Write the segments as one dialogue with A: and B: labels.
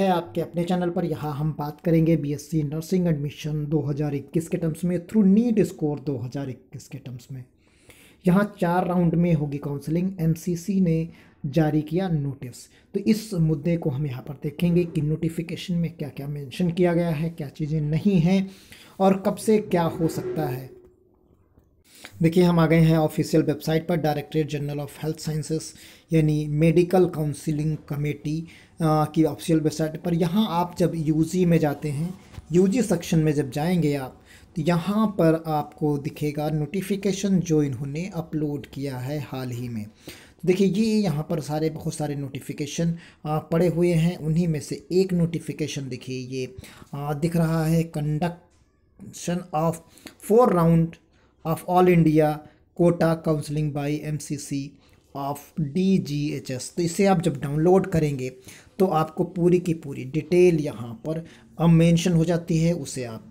A: है आपके अपने चैनल पर यहाँ हम बात करेंगे बीएससी नर्सिंग एडमिशन 2021 के टर्म्स में थ्रू नीट स्कोर 2021 के टर्म्स में यहाँ चार राउंड में होगी काउंसलिंग एमसीसी ने जारी किया नोटिस तो इस मुद्दे को हम यहाँ पर देखेंगे कि नोटिफिकेशन में क्या क्या मेंशन किया गया है क्या चीज़ें नहीं हैं और कब से क्या हो सकता है देखिए हम आ गए हैं ऑफिशियल वेबसाइट पर directorate general of health sciences यानी मेडिकल काउंसिलिंग कमेटी की ऑफिशियल वेबसाइट पर यहाँ आप जब यूजी में जाते हैं यूजी सेक्शन में जब जाएंगे आप तो यहाँ पर आपको दिखेगा नोटिफिकेशन जो इन्होंने अपलोड किया है हाल ही में तो देखिए ये यहाँ पर सारे बहुत सारे नोटिफिकेशन पड़े हुए हैं उन्हीं में से एक नोटिफिकेशन देखिए ये आ, दिख रहा है conduction of four round of all India quota counselling by MCC of D G H S तो इसे आप जब डाउनलोड करेंगे तो आपको पूरी की पूरी डिटेल यहाँ पर मेंशन हो जाती है उसे आप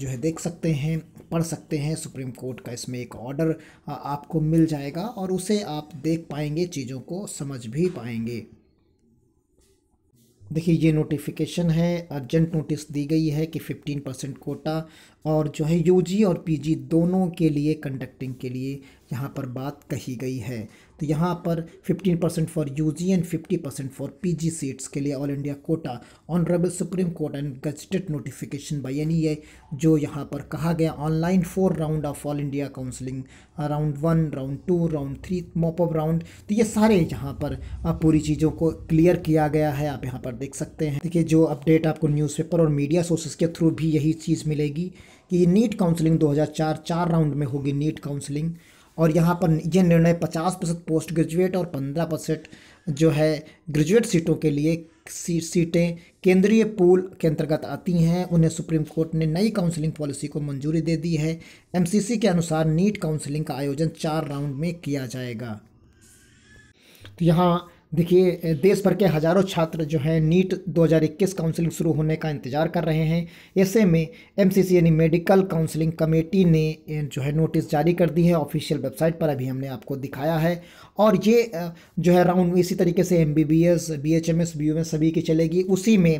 A: जो है देख सकते हैं पढ़ सकते हैं सुप्रीम कोर्ट का इसमें एक ऑर्डर आपको मिल जाएगा और उसे आप देख पाएंगे चीज़ों को समझ भी पाएंगे देखिए ये नोटिफिकेशन है अर्जेंट नोटिस दी गई है कि 15 परसेंट कोटा और जो है यूजी और पीजी दोनों के लिए कंडक्टिंग के लिए यहाँ पर बात कही गई है तो यहाँ पर 15 percent for U G and fifty percent for P G seats के लिए all India quota honourable Supreme Court and gazetted notification by N E जो यहाँ पर कहा गया online four round of all India counselling round one round two round three mop up round तो ये सारे यहाँ पर uh, पूरी चीज़ों को क्लियर किया गया है आप यहाँ पर देख सकते हैं देखिए जो अपडेट आपको न्यूज़पेपर और मीडिया सोर्सेज के थ्रू भी यही चीज़ मिलेगी कि नीट काउंसलिंग 2004 चार राउंड में होगी नीट काउंसलिंग और यहाँ पर यह निर्णय 50 परसेंट पोस्ट ग्रेजुएट और 15 परसेंट जो है ग्रेजुएट सीटों के लिए सीटें केंद्रीय पूल के अंतर्गत आती हैं उन्हें सुप्रीम कोर्ट ने नई काउंसलिंग पॉलिसी को मंजूरी दे दी है एमसीसी के अनुसार नीट काउंसलिंग का आयोजन चार राउंड में किया जाएगा तो यहाँ देखिए देश भर के हज़ारों छात्र जो हैं नीट 2021 काउंसलिंग शुरू होने का इंतज़ार कर रहे हैं ऐसे में एमसीसी यानी मेडिकल काउंसलिंग कमेटी ने जो है नोटिस जारी कर दी है ऑफिशियल वेबसाइट पर अभी हमने आपको दिखाया है और ये जो है राउंड इसी तरीके से M B B S B H M S B S सभी की चलेगी उसी में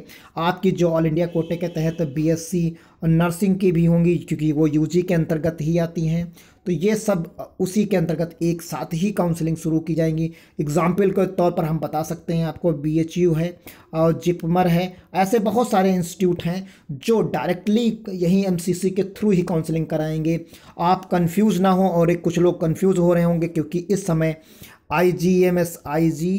A: आपकी जो ऑल इंडिया कोटे के तहत बी एस सी और नर्सिंग की भी होंगी क्योंकि वो यूजी के अंतर्गत ही आती हैं तो ये सब उसी के अंतर्गत एक साथ ही काउंसलिंग शुरू की जाएंगी एग्ज़ाम्पल के तौर पर हम बता सकते हैं आपको बी एच यू है और जिपमर है ऐसे बहुत सारे इंस्टीट्यूट हैं जो डायरेक्टली यहीं एम सी सी के थ्रू ही काउंसलिंग कराएंगे आप कन्फ्यूज़ ना हो और एक कुछ लोग कन्फ्यूज़ हो रहे होंगे क्योंकि इस समय I G M S I G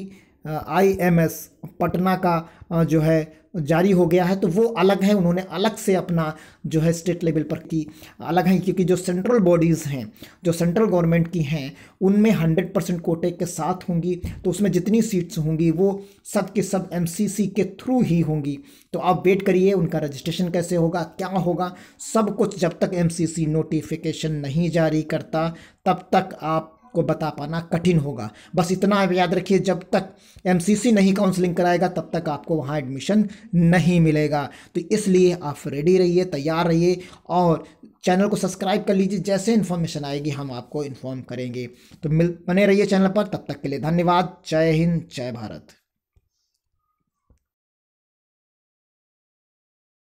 A: IMS Patna का जो है जारी हो गया है तो वो अलग हैं उन्होंने अलग से अपना जो है स्टेट लेवल पर की अलग हैं क्योंकि जो सेंट्रल बॉडीज़ हैं जो सेंट्रल गवर्नमेंट की हैं उनमें हंड्रेड परसेंट कोटे के साथ होंगी तो उसमें जितनी सीट्स होंगी वो सब के सब एमसीसी के थ्रू ही होंगी तो आप वेट करिए उनका रजिस्ट्रेशन कैसे होगा क्या होगा सब कुछ जब तक एम नोटिफिकेशन नहीं जारी करता तब तक आप आपको बता पाना कठिन होगा बस इतना याद रखिए जब तक एम नहीं काउंसलिंग कराएगा तब तक आपको वहाँ एडमिशन नहीं मिलेगा तो इसलिए आप रेडी रहिए तैयार रहिए और चैनल को सब्सक्राइब कर लीजिए जैसे इन्फॉर्मेशन आएगी हम आपको इन्फॉर्म करेंगे तो मिल बने रहिए चैनल पर तब तक के लिए धन्यवाद जय हिंद जय भारत